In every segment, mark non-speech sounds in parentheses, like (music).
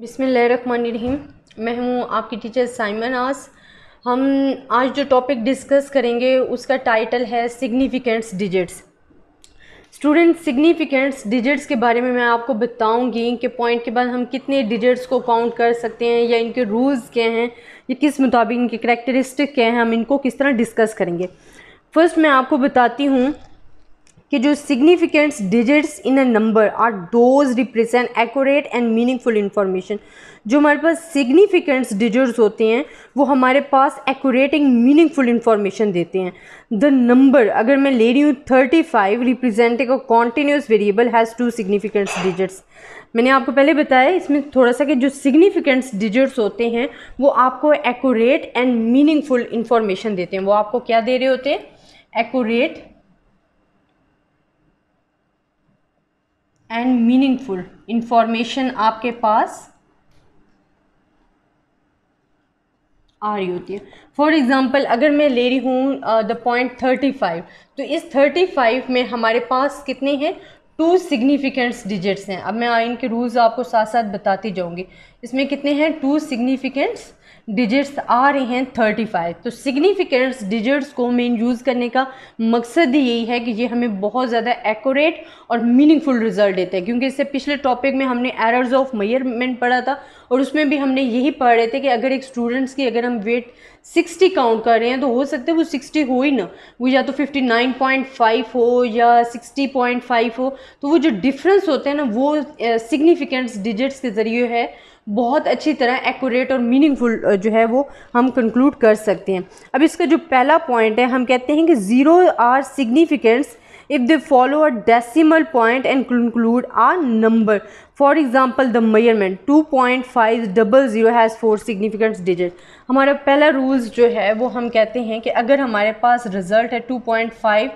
बिसमीम मैं हूँ आपकी टीचर साइमन आस हम आज जो टॉपिक डिस्कस करेंगे उसका टाइटल है significants digits student significants digits के बारे में मैं आपको बताऊंगी कि पॉइंट के बाद हम कितने डिजिट्स को काउंट कर सकते हैं या इनके रूल्स क्या हैं या किस मुताबिक इनके करेक्टरिस्टिक क्या हैं हम इनको किस तरह डिस्कस करेंगे फर्स्ट मैं आपको बताती हूँ कि जो significants digits in a number are those represent accurate and meaningful information जो हमारे पास सिग्निफिकेंट्स डिजिट्स होते हैं वो हमारे पास एक्यूरेट एंड मीनिंगफुल इंफॉर्मेशन देते हैं द नंबर अगर मैं ले रही हूँ thirty five representing a continuous variable has two significants digits मैंने आपको पहले बताया इसमें थोड़ा सा कि जो सिग्निफिकेंट्स डिजिट्स होते हैं वो आपको एक्यूरेट एंड मीनिंगफुल इंफॉर्मेशन देते हैं वो आपको क्या दे रहे होते हैं एक्यूरेट एंड मीनिंगफुल इंफॉर्मेशन आपके पास आ रही होती है फॉर एग्ज़ाम्पल अगर मैं ले रही हूँ द पॉइंट थर्टी फाइव तो इस थर्टी फाइव में हमारे पास कितने हैं टू सिग्निफिकेंट्स डिजिट्स हैं अब मैं इनके रूल्स आपको साथ साथ बताती जाऊँगी इसमें कितने हैं टू सिग्निफिकेंट्स डिजिट्स आ रहे हैं 35 तो सिग्निफिकेंस डिजिट्स को मेन यूज़ करने का मकसद ही यही है कि ये हमें बहुत ज़्यादा एक्यूरेट और मीनिंगफुल रिजल्ट देते हैं क्योंकि इससे पिछले टॉपिक में हमने एरर्स ऑफ मेयरमेंट पढ़ा था और उसमें भी हमने यही पढ़ रहे थे कि अगर एक स्टूडेंट्स की अगर हम वेट 60 काउंट कर रहे हैं तो हो सकता है वो 60 हो ही ना वो या तो 59.5 हो या 60.5 हो तो वो जो डिफरेंस होते हैं ना वो सिग्निफिकेंट्स डिजिट्स के ज़रिए है बहुत अच्छी तरह एक्यूरेट और मीनिंगफुल जो है वो हम कंक्लूड कर सकते हैं अब इसका जो पहला पॉइंट है हम कहते हैं कि zero are if they follow a decimal point and conclude a number for conclude the number two point five double zero has four significant digit हमारा पहला रूल्स जो है वो हम कहते हैं कि अगर हमारे पास रिज़ल्ट है two point five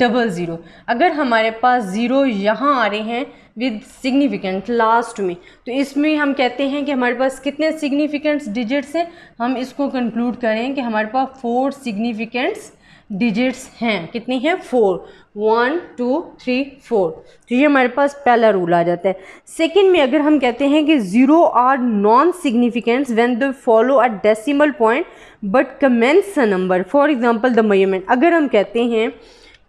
double zero अगर हमारे पास ज़ीरो यहाँ आ रहे हैं विद सिग्निफिकेंट लास्ट में तो इसमें हम कहते हैं कि हमारे पास कितने सिग्निफिकेंट्स डिजिट्स हैं हम इसको कंक्लूड करें कि हमारे पास फोर सिग्निफिकेंट्स डिजिट्स हैं कितने हैं four one two three four तो ये हमारे पास पहला रूल आ जाता है सेकंड में अगर हम कहते हैं कि zero are non significants when they follow a decimal point but commence a number for example the moment अगर हम कहते हैं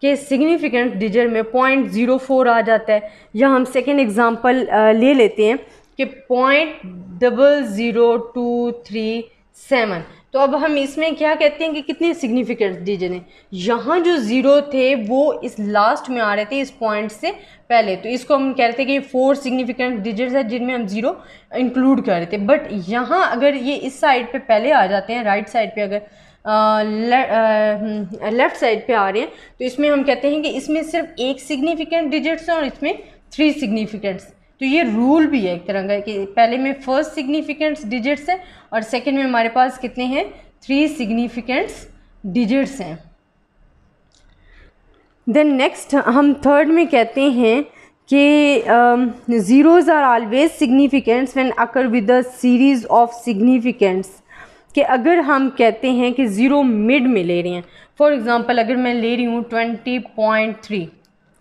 के सिग्निफिकेंट डिजिट में पॉइंट ज़ीरो फोर आ जाता है या हम सेकेंड एग्ज़ाम्पल ले लेते हैं कि point double zero two three seven तो अब हम इसमें क्या कहते हैं कि कितने सिग्निफिकेंट डिजिट हैं यहाँ जो ज़ीरो थे वो इस लास्ट में आ रहे थे इस पॉइंट से पहले तो इसको हम कह रहे थे कि फोर सिग्निफिकेंट डिजिट्स हैं जिनमें हम ज़ीरो इंक्लूड कर रहे थे बट यहाँ अगर ये इस साइड पे पहले आ जाते हैं राइट साइड पे अगर लेफ़्ट हम्म, साइड पे आ रहे हैं तो इसमें हम कहते हैं कि इसमें सिर्फ एक सिग्निफिकेंट डिजिट्स हैं और इसमें थ्री सिग्निफिकेंट्स तो ये रूल भी है एक तरह का कि पहले में फर्स्ट सिग्निफिकेंट्स डिजिट्स हैं और सेकेंड में हमारे पास कितने हैं थ्री सिग्निफिकेंट्स डिजिट्स हैं देन नेक्स्ट हम थर्ड में कहते हैं कि zeros are always significants when occur with the series of significants कि अगर हम कहते हैं कि ज़ीरो मिड में ले रहे हैं फॉर एग्ज़ाम्पल अगर मैं ले रही हूँ ट्वेंटी पॉइंट थ्री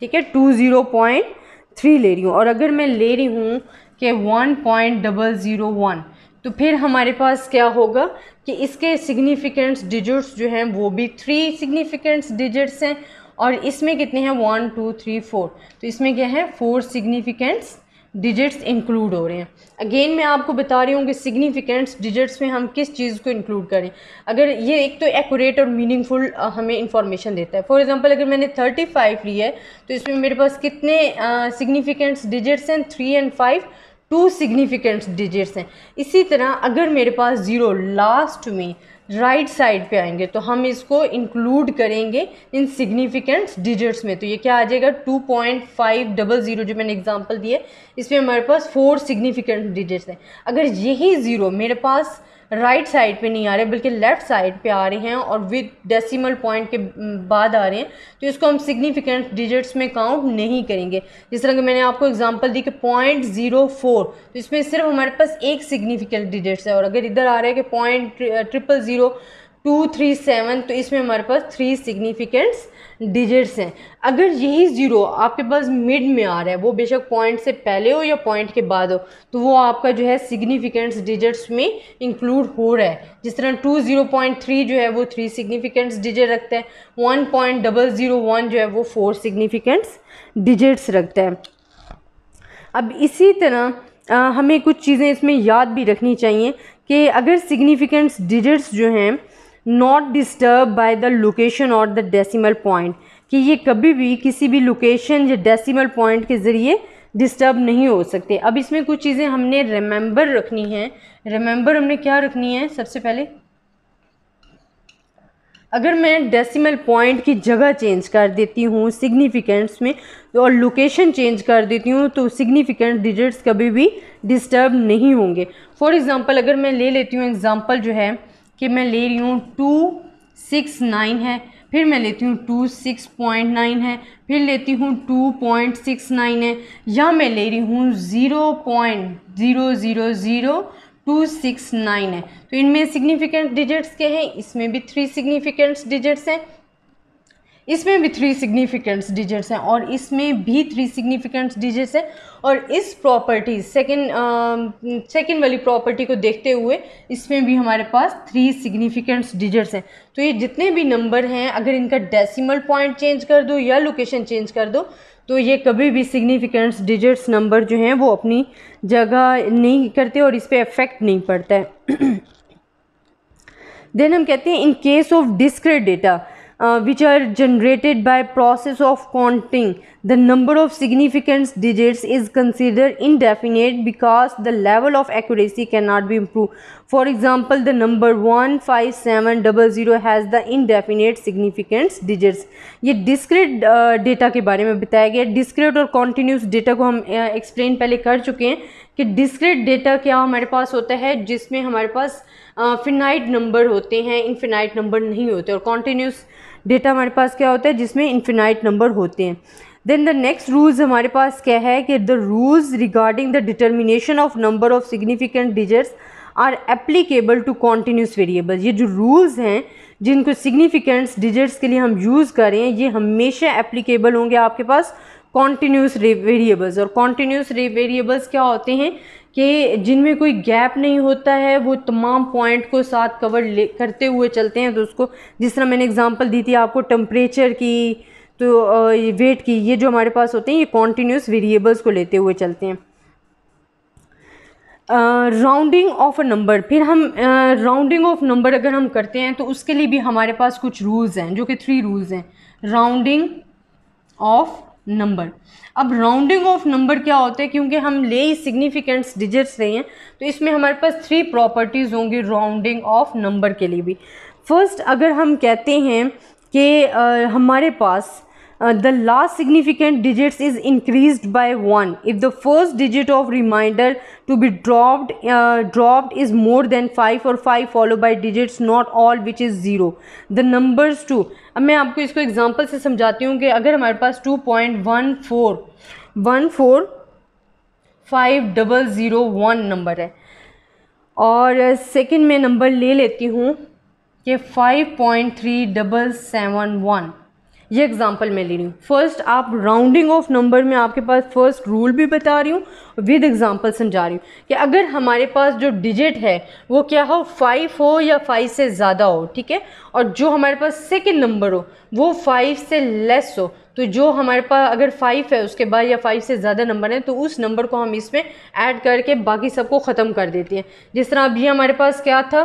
ठीक है टू ज़ीरो पॉइंट थ्री ले रही हूँ और अगर मैं ले रही हूँ कि one point double zero one तो फिर हमारे पास क्या होगा कि इसके सिग्निफिकेंट्स डिजिट्स जो हैं वो भी थ्री सिग्निफिकेंट्स डिजिट्स हैं और इसमें कितने हैं वन टू थ्री फोर तो इसमें क्या है फोर सिग्निफिकेंट्स डिजिट्स इंक्लूड हो रहे हैं अगेन मैं आपको बता रही हूँ कि सिग्निफिकेंट्स डिजिट्स में हम किस चीज़ को इंक्लूड करें अगर ये एक तो एक्यूरेट और मीनिंगफुल हमें इंफॉर्मेशन देता है फॉर एग्जांपल अगर मैंने 35 लिया है तो इसमें मेरे पास कितने सिग्निफिकेंट्स डिजिट्स हैं three and five two significants digits हैं इसी तरह अगर मेरे पास ज़ीरो लास्ट में राइट right साइड पे आएंगे तो हम इसको इंक्लूड करेंगे इन सिग्निफिकेंट डिजिट्स में तो ये क्या आ जाएगा two point five double zero जो मैंने एग्जांपल दिए इसमें हमारे पास फोर सिग्निफिकेंट डिजिट्स हैं अगर यही ज़ीरो मेरे पास राइट साइड पे नहीं आ रहे बल्कि लेफ़्ट साइड पे आ रहे हैं और विद डेसिमल पॉइंट के बाद आ रहे हैं तो इसको हम सिग्निफिकेंट डिजिट्स में काउंट नहीं करेंगे जिस तरह के मैंने आपको एग्जांपल दी कि पॉइंट ज़ीरो फोर तो इसमें सिर्फ हमारे पास एक सिग्निफिकेंट डिजिट्स है और अगर इधर आ रहा है कि point triple zero two three seven तो इसमें हमारे पास थ्री सिग्निफिकेंट्स डिजिट्स हैं अगर यही ज़ीरो आपके पास मिड में आ रहा है वो बेशक पॉइंट से पहले हो या पॉइंट के बाद हो तो वो आपका जो है सिग्निफिकेंट्स डिजिट्स में इंक्लूड हो रहा है जिस तरह टू ज़ीरो पॉइंट थ्री जो है वो थ्री सिग्निफिकेंट्स डिजिट रखता है one point double zero one जो है वो फोर सिग्निफिकेंट्स डिजिट्स रखता है अब इसी तरह आ, हमें कुछ चीज़ें इसमें याद भी रखनी चाहिए कि अगर सिग्निफिकेंट्स डिजिट्स जो हैं not disturb by the location और द डेसिमल पॉइंट कि ये कभी भी किसी भी लोकेशन या डेसिमल पॉइंट के ज़रिए डिस्टर्ब नहीं हो सकते अब इसमें कुछ चीज़ें हमने रिमेंबर रखनी हैं रिमेंबर हमने क्या रखनी है सबसे पहले अगर मैं डेसिमल पॉइंट की जगह चेंज कर देती हूँ सिग्निफिकेंट्स में और लोकेशन चेंज कर देती हूँ तो सिग्निफिकेंट डिजिट्स कभी भी डिस्टर्ब नहीं होंगे फॉर एग्ज़ाम्पल अगर मैं ले लेती हूँ एग्ज़ाम्पल जो है कि मैं ले रही हूँ टू सिक्स नाइन है फिर मैं लेती हूँ टू सिक्स पॉइंट नाइन है फिर लेती हूँ टू पॉइंट सिक्स नाइन है या मैं ले रही हूँ zero point zero zero zero two six nine है तो इनमें सिग्निफिकेंट डिजिट्स के हैं इसमें भी थ्री सिग्निफिकेंट डिजिट्स हैं इसमें भी थ्री सिग्निफिकेंट्स डिजिट्स हैं और इसमें भी थ्री सिग्निफिकेंट्स डिजिट्स हैं और इस प्रॉपर्टी सेकेंड सेकेंड वाली प्रॉपर्टी को देखते हुए इसमें भी हमारे पास थ्री सिग्निफिकेंट्स डिजिट्स हैं तो ये जितने भी नंबर हैं अगर इनका डेसिमल पॉइंट चेंज कर दो या लोकेशन चेंज कर दो तो ये कभी भी सिग्निफिकेंट्स डिजिट्स नंबर जो हैं वो अपनी जगह नहीं करते और इस पर अफेक्ट नहीं पड़ता है देन (clears throat) हम कहते हैं in case of discrete data uh, which are generated by process of counting the number of significant digits is considered indefinite because the level of accuracy cannot be improved for example the number 15700 has the indefinite significant digits ye discrete uh, data ke bare mein bataya gaya discrete और continuous data ko hum uh, explain pehle kar chuke hain कि discrete data क्या हमारे पास होता है जिसमें हमारे पास finite number होते हैं इनफिनाइट नंबर नहीं होते और कॉन्टीन्यूस डेटा हमारे पास क्या होता है जिसमें इन्फिनाइट नंबर होते हैं देन द नेक्स्ट रूल्स हमारे पास क्या है कि the rules regarding the determination of number of significant digits are applicable to continuous variable ये जो रूल्स हैं जिनको सिग्निफिकेंट्स डिजिट्स के लिए हम यूज़ करें ये हमेशा एप्लीकेबल होंगे आपके पास कॉन्टीन्यूस वेरिएबल्स और कॉन्टीन्यूस वेरिएबल्स क्या होते हैं कि जिनमें कोई गैप नहीं होता है वो तमाम पॉइंट को साथ कवर ले करते हुए चलते हैं तो उसको जिस तरह मैंने एग्जांपल दी थी आपको टम्परेचर की तो वेट की ये जो हमारे पास होते हैं ये कॉन्टीन्यूस वेरिएबल्स को लेते हुए चलते हैं राउंडिंग ऑफ अ नंबर फिर हम राउंडिंग ऑफ नंबर अगर हम करते हैं तो उसके लिए भी हमारे पास कुछ रूल्स हैं जो कि थ्री रूल्स हैं राउंडिंग ऑफ नंबर अब राउंडिंग ऑफ नंबर क्या होते हैं क्योंकि हम ले ही सिग्निफिकेंट्स डिजिट्स रहे हैं तो इसमें हमारे पास थ्री प्रॉपर्टीज़ होंगी राउंडिंग ऑफ नंबर के लिए भी फर्स्ट अगर हम कहते हैं कि हमारे पास the last significant digit is increase by one if the first digit of remainder to be dropped dropped is more than five or five follow by digits not all which is zero the numbers to अब मैं आपको इसको example से समझाती हूँ कि अगर हमारे पास two point one four one four five double zero one number है और सेकेंड uh, में नंबर ले लेती हूँ कि five point three double seven one ये एग्जांपल मैं ले रही हूँ फर्स्ट आप राउंडिंग ऑफ नंबर में आपके पास फर्स्ट रूल भी बता रही हूँ विद एग्जांपल समझा रही हूँ कि अगर हमारे पास जो डिजिट है वो क्या हो फाइव हो या फाइव से ज़्यादा हो ठीक है और जो हमारे पास सेकेंड नंबर हो वो फाइव से लेस हो तो जो हमारे पास अगर फाइव है उसके बाद या फाइव से ज़्यादा नंबर है तो उस नंबर को हम इसमें ऐड करके बाकी सबको ख़त्म कर देते हैं जिस तरह अभी हमारे पास क्या था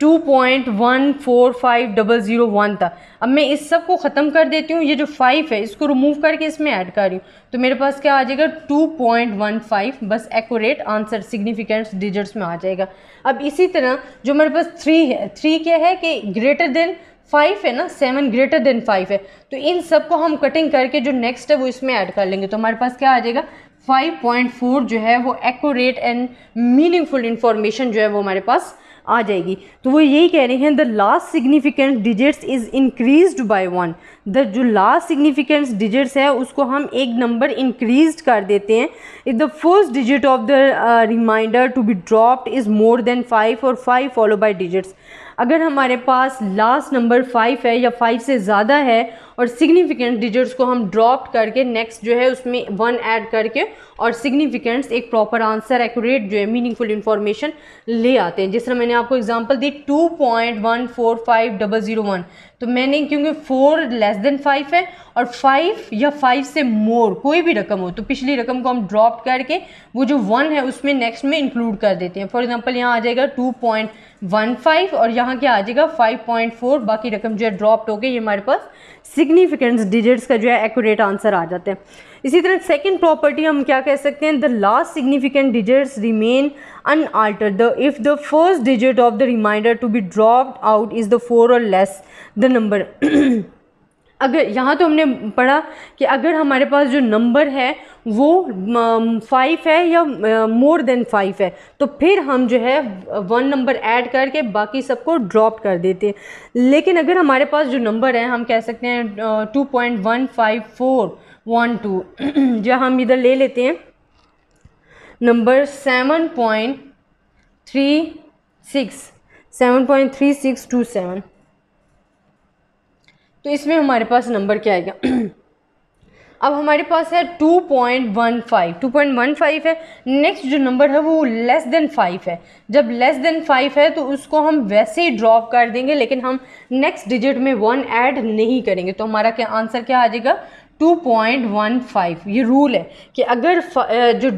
two point one four five double zero one था अब मैं इस सब को ख़त्म कर देती हूँ ये जो फाइव है इसको रिमूव करके इसमें ऐड कर रही हूँ तो मेरे पास क्या आ जाएगा टू पॉइंट वन फाइव बस एकोरेट आंसर सिग्निफिकेंट डिजिट्स में आ जाएगा अब इसी तरह जो मेरे पास थ्री है थ्री क्या है कि ग्रेटर देन फाइव है ना सेवन ग्रेटर देन फाइव है तो इन सब को हम कटिंग करके जो नेक्स्ट है वो इसमें ऐड कर लेंगे तो हमारे पास क्या आ जाएगा 5.4 जो है वो एक्यूरेट एंड मीनिंगफुल इंफॉर्मेशन जो है वो हमारे पास आ जाएगी तो वो यही कह रहे हैं the last significant digits is increase by one the जो लास्ट सिग्निफिकेंट डिजिट्स है उसको हम एक नंबर इंक्रीज कर देते हैं if the first digit of the remainder to be dropped is more than five or five follow by digits अगर हमारे पास लास्ट नंबर फाइव है या फाइव से ज़्यादा है और सिग्निफिकेंट डिजिट्स को हम ड्रॉप करके नेक्स्ट जो है उसमें वन ऐड करके और सिग्निफिकेंट्स एक प्रॉपर आंसर एक्यूरेट जो है मीनिंगफुल इन्फॉर्मेशन ले आते हैं जिस तरह मैंने आपको एग्जांपल दी two point one four five double zero one तो मैंने क्योंकि फोर लेस देन फाइव है और फाइव या फाइव से मोर कोई भी रकम हो तो पिछली रकम को हम ड्रॉप करके वो जो वन है उसमें नेक्स्ट में इंक्लूड कर देते हैं फॉर एग्जाम्पल यहाँ आ जाएगा टू पॉइंट वन फाइव और यहाँ क्या आ जाएगा फाइव पॉइंट फोर बाकी रकम जो है ड्रॉप्ड हो गई ये हमारे पास सिग्निफिकेंस डिजिट्स का जो है एक्यूरेट आंसर आ जाते हैं इसी तरह सेकंड प्रॉपर्टी हम क्या कह सकते हैं the last significant digits remain unaltered if the first digit of the remainder to be drop out is the four or less the number अगर यहाँ तो हमने पढ़ा कि अगर हमारे पास जो नंबर है वो फाइव है या मोर देन फाइव है तो फिर हम जो है वन नंबर ऐड करके बाकी सबको ड्रॉप कर देते हैं लेकिन अगर हमारे पास जो नंबर है हम कह सकते हैं two point one five four one two जो हम इधर ले लेते हैं number seven point three six seven point three six two seven तो इसमें हमारे पास नंबर क्या आएगा अब हमारे पास है 2.15 2.15 है नेक्स्ट जो नंबर है वो लेस देन फाइव है जब लेस देन फाइव है तो उसको हम वैसे ही ड्रॉप कर देंगे लेकिन हम नेक्स्ट डिजिट में वन ऐड नहीं करेंगे तो हमारा क्या आंसर क्या आ जाएगा 2.15 ये रूल है कि अगर जो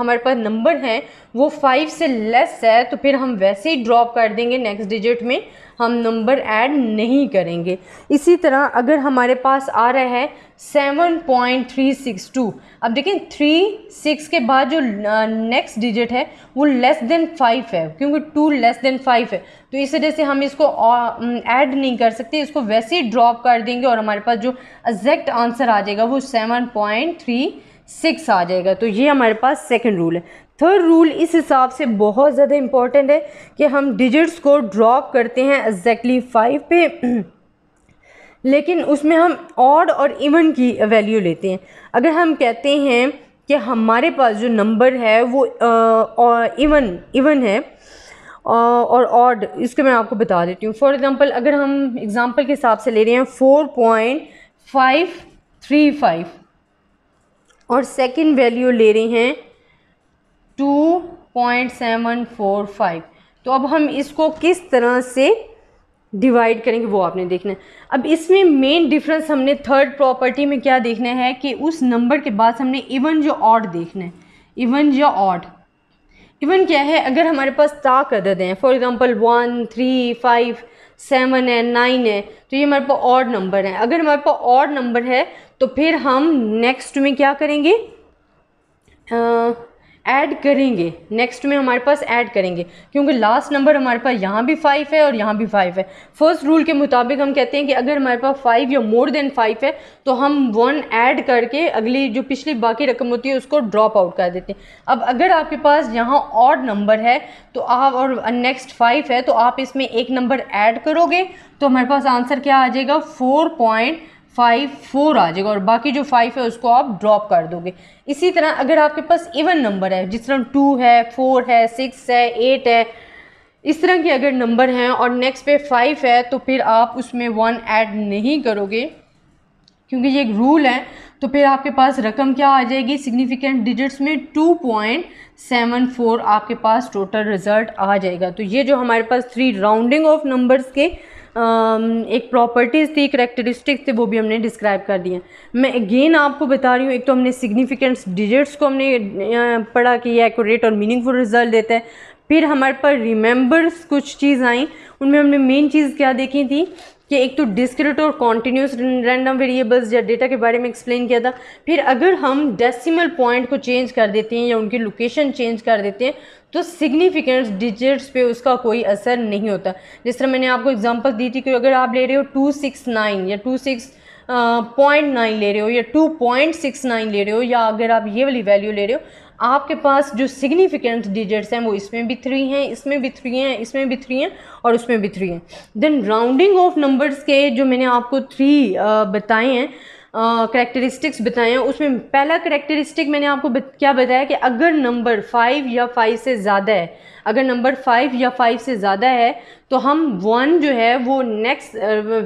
हमारे पास नंबर हैं वो फाइव से लेस है तो फिर हम वैसे ही ड्रॉप कर देंगे नेक्स्ट डिजिट में हम नंबर ऐड नहीं करेंगे इसी तरह अगर हमारे पास आ रहा है seven point three six two अब देखें थ्री सिक्स के बाद जो नेक्स्ट डिजिट है वो लेस देन फाइव है क्योंकि टू लेस देन फाइव है तो इस वजह से हम इसको ऐड नहीं कर सकते इसको वैसे ही ड्रॉप कर देंगे और हमारे पास जो एग्जैक्ट आंसर आ जाएगा वो सेवन पॉइंट थ्री सिक्स आ जाएगा तो ये हमारे पास सेकेंड रूल है थर्ड रूल इस हिसाब से बहुत ज़्यादा इम्पॉर्टेंट है कि हम डिजिट्स को ड्रॉप करते हैं एग्जैक्टली फाइव पे लेकिन उसमें हम ऑड और इवन की वैल्यू लेते हैं अगर हम कहते हैं कि हमारे पास जो नंबर है वो इवन इवन है और ऑड इसके मैं आपको बता देती हूँ फॉर एग्ज़ाम्पल अगर हम एग्ज़ाम्पल के हिसाब से ले रहे हैं four point five three five और सेकेंड वैल्यू ले रहे हैं two point seven four five तो अब हम इसको किस तरह से डिवाइड करेंगे वो आपने देखना है अब इसमें मेन डिफरेंस हमने थर्ड प्रॉपर्टी में क्या देखना है कि उस नंबर के बाद हमने इवन जो ऑड देखना है इवन जो ऑड इवन क्या है अगर हमारे पास ताक अदद हैं for example one three five seven है नाइन है तो ये हमारे पास ऑड नंबर है अगर हमारे पास ऑड नंबर है तो फिर हम नेक्स्ट में क्या करेंगे ऐड करेंगे नेक्स्ट में हमारे पास ऐड करेंगे क्योंकि लास्ट नंबर हमारे पास यहाँ भी फाइव है और यहाँ भी फाइव है फर्स्ट रूल के मुताबिक हम कहते हैं कि अगर हमारे पास फाइव या मोर देन फाइव है तो हम वन ऐड करके अगली जो पिछली बाकी रकम होती है उसको ड्रॉप आउट कर देते हैं अब अगर आपके पास यहाँ और नंबर है तो आप और नेक्स्ट फाइव है तो आप इसमें एक नंबर ऐड करोगे तो हमारे पास आंसर क्या आ जाएगा फोर पॉइंट फाइव फोर आ जाएगा और बाकी जो फाइव है उसको आप ड्रॉप कर दोगे इसी तरह अगर आपके पास इवन नंबर है जिस तरह टू है फोर है सिक्स है एट है इस तरह के अगर नंबर हैं और नेक्स्ट पे फाइव है तो फिर आप उसमें वन ऐड नहीं करोगे क्योंकि ये एक रूल है तो फिर आपके पास रकम क्या आ जाएगी सिग्निफिकेंट डिजिट्स में टू पॉइंट सेवन फोर आपके पास टोटल रिज़ल्ट आ जाएगा तो ये जो हमारे पास थ्री राउंडिंग ऑफ नंबर्स के एक प्रॉपर्टीज़ थी करेक्टरिस्टिक्स थे वो भी हमने डिस्क्राइब कर दिए मैं अगेन आपको बता रही हूँ एक तो हमने सिग्निफिकेंस डिजिट्स को हमने पढ़ा कि ये एक्यूरेट और मीनिंगफुल रिजल्ट देता है फिर हमारे पर रिमेंबर्स कुछ चीज़ आई उनमें हमने मेन चीज़ क्या देखी थी कि एक तो डिस्क्रिट और कॉन्टीन्यूस रैंडम वेरिएबल्स या डेटा के बारे में एक्सप्लेन किया था फिर अगर हम डेसिमल पॉइंट को चेंज कर देते हैं या उनकी लोकेशन चेंज कर देते हैं तो सिग्निफिकेंट डिजिट्स पे उसका कोई असर नहीं होता जिस तरह मैंने आपको एग्जांपल दी थी कि अगर आप ले रहे हो टू सिक्स नाइन या टू सिक्स पॉइंट नाइन ले रहे हो या टू पॉइंट सिक्स नाइन ले रहे हो या अगर आप ये वाली वैल्यू ले रहे हो आपके पास जो सिग्निफिकेंट डिजिट्स हैं वो इसमें भी थ्री हैं इसमें भी थ्री हैं इसमें भी थ्री हैं और उसमें भी थ्री हैं देन राउंडिंग ऑफ नंबर्स के जो मैंने आपको थ्री बताए हैं करेक्टरिस्टिक्स बताए हैं उसमें पहला करेक्टरिस्टिक मैंने आपको बत, क्या बताया कि अगर नंबर फाइव या फाइव से ज़्यादा है अगर नंबर फाइव या फाइव से ज़्यादा है तो हम वन जो है वो नेक्स्ट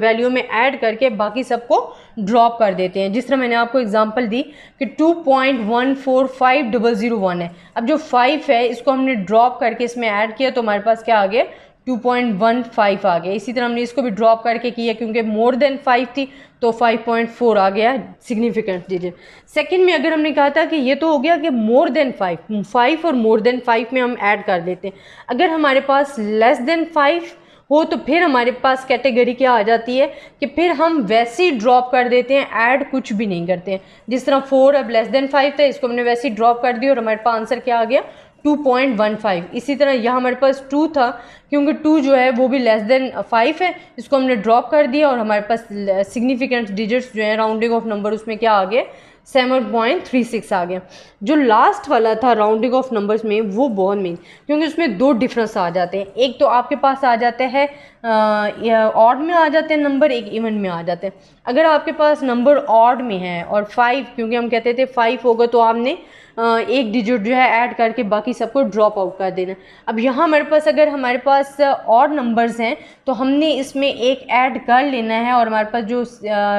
वैल्यू में ऐड करके बाकी सबको ड्रॉप कर देते हैं जिस तरह मैंने आपको एग्जांपल दी कि two point one four five double zero one है अब जो फाइव है इसको हमने ड्रॉप करके इसमें ऐड किया तो हमारे पास क्या आ गया 2.15 आ गया इसी तरह हमने इसको भी ड्रॉप करके किया क्योंकि मोर देन 5 थी तो 5.4 आ गया सिग्निफिकेंट डिजिट सेकंड में अगर हमने कहा था कि ये तो हो गया कि मोर देन 5 5 और मोर देन 5 में हम ऐड कर देते हैं अगर हमारे पास लेस देन 5 हो तो फिर हमारे पास कैटेगरी क्या आ जाती है कि फिर हम वैसे ही ड्रॉप कर देते हैं ऐड कुछ भी नहीं करते हैं जिस तरह फोर अब लेस देन फाइव था इसको हमने वैसे ही ड्रॉप कर दिया और हमारे पास आंसर क्या आ गया 2.15 इसी तरह यह हमारे पास 2 था क्योंकि 2 जो है वो भी लेस देन 5 है इसको हमने ड्रॉप कर दिया और हमारे पास सिग्निफिकेंट डिजिट्स जो है राउंडिंग ऑफ नंबर उसमें क्या आ गए सेवन पॉइंट थ्री सिक्स आ गया जो लास्ट वाला था राउंडिंग ऑफ नंबर्स में वो बहुत मेन क्योंकि उसमें दो डिफरेंस आ जाते हैं एक तो आपके पास आ जाता है ऑड में आ जाते हैं नंबर एक इवन में आ जाते हैं अगर आपके पास नंबर ऑड में है और फाइव क्योंकि हम कहते थे फाइव होगा तो आपने एक डिजिट जो है ऐड करके बाकी सबको ड्रॉप आउट कर देना अब यहाँ हमारे पास अगर हमारे पास ऑड नंबर्स हैं तो हमने इसमें एक ऐड कर लेना है और हमारे पास जो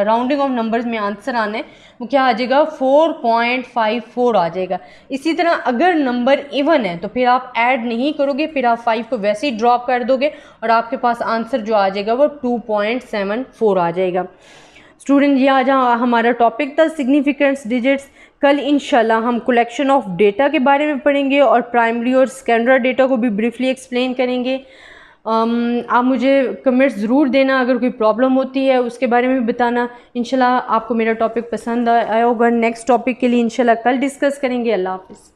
राउंडिंग ऑफ नंबर्स में आंसर आना है वो क्या आ जाएगा फोर पॉइंट फाइव फोर आ जाएगा इसी तरह अगर नंबर इवन है तो फिर आप ऐड नहीं करोगे फिर आप फाइव को वैसे ही ड्रॉप कर दोगे और आपके पास आंसर जो आ जाएगा वो टू पॉइंट सेवन फोर आ जाएगा स्टूडेंट ये आज हमारा टॉपिक था सिग्निफिकेंस डिजिट्स कल इंशाल्लाह हम कलेक्शन ऑफ डेटा के बारे में पढ़ेंगे और प्राइमरी और सेकेंडरी डेटा को भी ब्रीफली एक्सप्लेन करेंगे um, आप मुझे कमेंट्स ज़रूर देना अगर कोई प्रॉब्लम होती है उसके बारे में बताना इंशाल्लाह आपको मेरा टॉपिक पसंद आया होगा नेक्स्ट टॉपिक के लिए इंशाल्लाह कल डिस्कस करेंगे अल्लाह हाफिज़